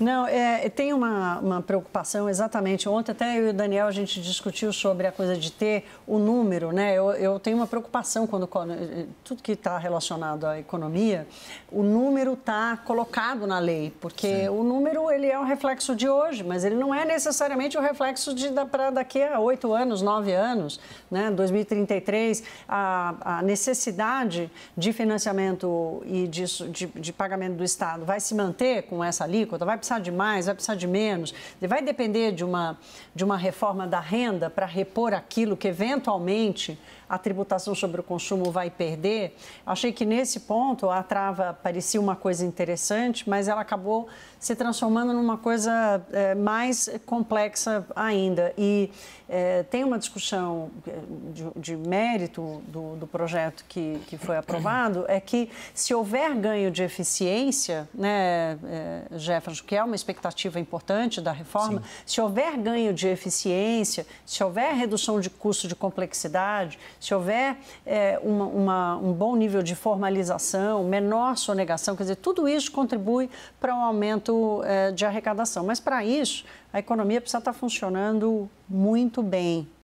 Não, é, é, tem uma, uma, preocupação exatamente. Ontem até eu e o Daniel a gente discutiu sobre a coisa de ter o número, né? Eu, eu tenho uma preocupação quando eh, eh, tudo que está relacionado à economia, o número está colocado na lei, porque Sim. o número ele é um reflexo de hoje, mas ele não é necessariamente o um reflexo de da, para daqui a oito anos, nove anos, né? 2033, a, a, necessidade de financiamento e de, de, de pagamento do Estado vai se manter com essa alíquota, vai precisar de mais, vai precisar de menos. Vai depender de uma, de uma reforma da renda para repor aquilo que eventualmente a tributação sobre o consumo vai perder. Achei que nesse ponto a trava parecia uma coisa interessante, mas ela acabou se transformando numa coisa é, mais complexa ainda. E é, tem uma discussão eh, de, de mérito do, do projeto que, que foi aprovado, é que se houver ganho de eficiência, né, Jefferson, que que é uma expectativa importante da reforma, Sim. se houver ganho de eficiência, se houver redução de custo de complexidade, se houver é, uma, uma, um bom nível de formalização, menor sonegação, quer dizer, tudo isso contribui para um aumento é, de arrecadação. Mas para isso, a economia precisa estar funcionando muito bem.